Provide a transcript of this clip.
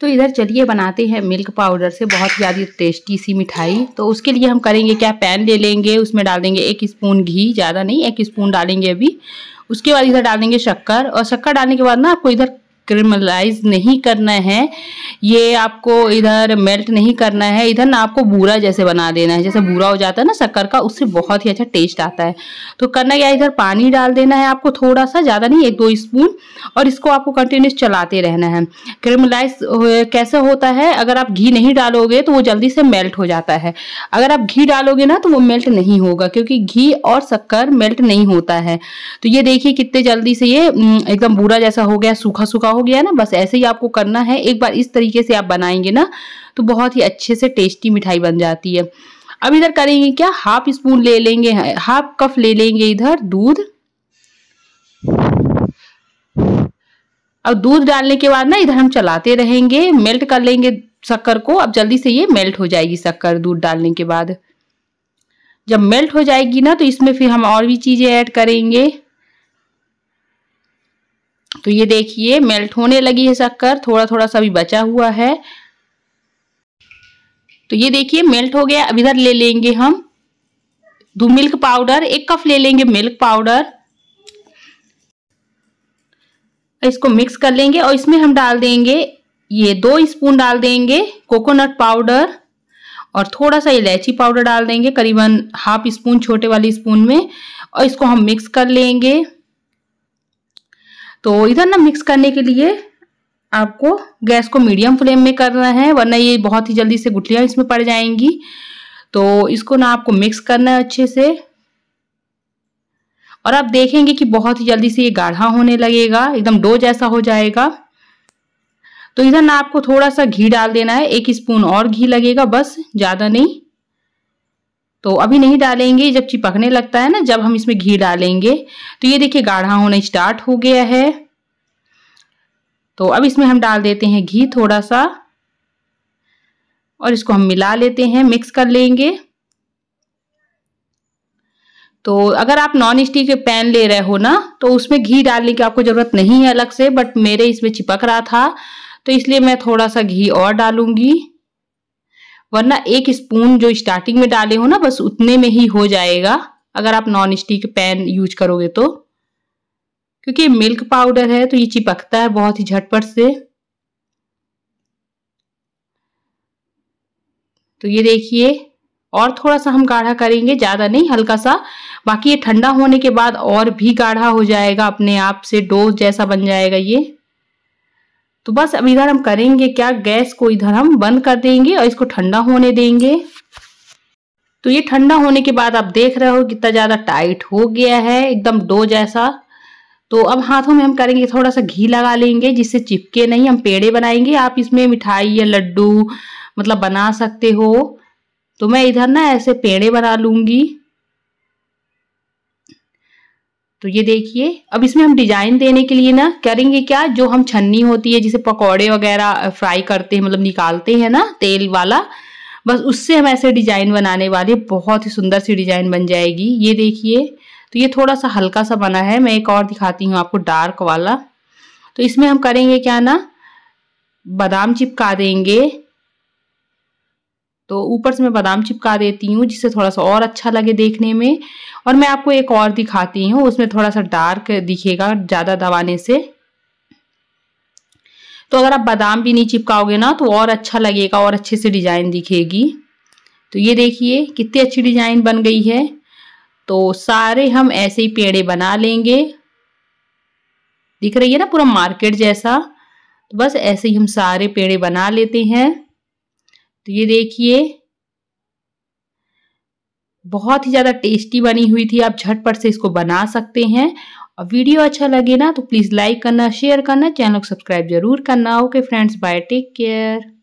तो इधर चलिए बनाते हैं मिल्क पाउडर से बहुत ज़्यादा टेस्टी सी मिठाई तो उसके लिए हम करेंगे क्या पैन ले लेंगे उसमें डाल देंगे एक स्पून घी ज़्यादा नहीं एक स्पून डालेंगे अभी उसके बाद इधर डाल देंगे शक्कर और शक्कर डालने के बाद ना आपको इधर क्रिमलाइज नहीं करना है ये आपको इधर मेल्ट नहीं करना है इधर ना आपको बूरा जैसे बना देना है जैसे हम्म। बूरा हो जाता है ना शक्कर का उससे बहुत ही अच्छा टेस्ट आता है तो करना क्या इधर पानी डाल देना है आपको थोड़ा सा ज़्यादा नहीं एक दो स्पून और इसको आपको कंटिन्यूस चलाते रहना है क्रिमलाइज कैसे होता है अगर आप घी नहीं डालोगे तो वो जल्दी से मेल्ट हो जाता है अगर आप घी डालोगे ना तो वो मेल्ट नहीं होगा क्योंकि घी और शक्कर मेल्ट नहीं होता है तो ये देखिए कितने जल्दी से ये एकदम बूरा जैसा हो गया सूखा सूखा हो गया ना बस ऐसे ही आपको करना है एक बार इस तरीके से आप बनाएंगे ना तो बहुत ही अच्छे से टेस्टी मिठाई बन जाती है अब इधर करेंगे क्या हाफ स्पून ले लेंगे हाफ कप ले लेंगे इधर दूध अब दूध डालने के बाद ना इधर हम चलाते रहेंगे मेल्ट कर लेंगे शक्कर को अब जल्दी से ये मेल्ट हो जाएगी शक्कर दूध डालने के बाद जब मेल्ट हो जाएगी ना तो इसमें फिर हम और भी चीज़ें ऐड करेंगे तो ये देखिए मेल्ट होने लगी है शक्कर थोड़ा थोड़ा सा भी बचा हुआ है तो ये देखिए मेल्ट हो गया अब इधर ले लेंगे हम दो मिल्क पाउडर एक कप ले लेंगे मिल्क पाउडर इसको मिक्स कर लेंगे और इसमें हम डाल देंगे ये दो स्पून डाल देंगे कोकोनट पाउडर और थोड़ा सा इलायची पाउडर डाल देंगे करीबन हाफ स्पून छोटे वाली स्पून में और इसको हम मिक्स कर लेंगे तो इधर ना मिक्स करने के लिए आपको गैस को मीडियम फ्लेम में करना है वरना ये बहुत ही जल्दी से गुठलियाँ इसमें पड़ जाएंगी तो इसको ना आपको मिक्स करना है अच्छे से और आप देखेंगे कि बहुत ही जल्दी से ये गाढ़ा होने लगेगा एकदम डो जैसा हो जाएगा तो इधर ना आपको थोड़ा सा घी डाल देना है एक स्पून और घी लगेगा बस ज़्यादा नहीं तो अभी नहीं डालेंगे जब चिपकने लगता है ना जब हम इसमें घी डालेंगे तो ये देखिए गाढ़ा होना स्टार्ट हो गया है तो अब इसमें हम डाल देते हैं घी थोड़ा सा और इसको हम मिला लेते हैं मिक्स कर लेंगे तो अगर आप नॉन स्टिक पैन ले रहे हो ना तो उसमें घी डालने की आपको ज़रूरत नहीं है अलग से बट मेरे इसमें चिपक रहा था तो इसलिए मैं थोड़ा सा घी और डालूंगी वरना एक स्पून जो स्टार्टिंग में डाले हो ना बस उतने में ही हो जाएगा अगर आप नॉन स्टिक पैन यूज करोगे तो क्योंकि मिल्क पाउडर है तो ये चिपकता है बहुत ही झटपट से तो ये देखिए और थोड़ा सा हम गाढ़ा करेंगे ज़्यादा नहीं हल्का सा बाकी ये ठंडा होने के बाद और भी गाढ़ा हो जाएगा अपने आप से डो जैसा बन जाएगा ये तो बस अब इधर हम करेंगे क्या गैस को इधर हम बंद कर देंगे और इसको ठंडा होने देंगे तो ये ठंडा होने के बाद आप देख रहे हो कितना ज़्यादा टाइट हो गया है एकदम डो जैसा तो अब हाथों में हम करेंगे थोड़ा सा घी लगा लेंगे जिससे चिपके नहीं हम पेड़े बनाएंगे आप इसमें मिठाई या लड्डू मतलब बना सकते हो तो मैं इधर ना ऐसे पेड़े बना लूँगी तो ये देखिए अब इसमें हम डिजाइन देने के लिए ना करेंगे क्या जो हम छन्नी होती है जिसे पकौड़े वगैरह फ्राई करते हैं मतलब निकालते हैं ना तेल वाला बस उससे हम ऐसे डिजाइन बनाने वाले बहुत ही सुंदर सी डिजाइन बन जाएगी ये देखिए तो ये थोड़ा सा हल्का सा बना है मैं एक और दिखाती हूँ आपको डार्क वाला तो इसमें हम करेंगे क्या ना बादाम चिपका देंगे तो ऊपर से मैं बादाम चिपका देती हूँ जिससे थोड़ा सा और अच्छा लगे देखने में और मैं आपको एक और दिखाती हूँ उसमें थोड़ा सा डार्क दिखेगा ज़्यादा दबाने से तो अगर आप बादाम भी नहीं चिपकाओगे ना तो और अच्छा लगेगा और अच्छे से डिज़ाइन दिखेगी तो ये देखिए कितनी अच्छी डिज़ाइन बन गई है तो सारे हम ऐसे ही पेड़े बना लेंगे दिख रही है ना पूरा मार्केट जैसा तो बस ऐसे ही हम सारे पेड़े बना लेते हैं तो ये देखिए बहुत ही ज़्यादा टेस्टी बनी हुई थी आप झटपट से इसको बना सकते हैं और वीडियो अच्छा लगे ना तो प्लीज़ लाइक करना शेयर करना चैनल को सब्सक्राइब जरूर करना okay friends bye take care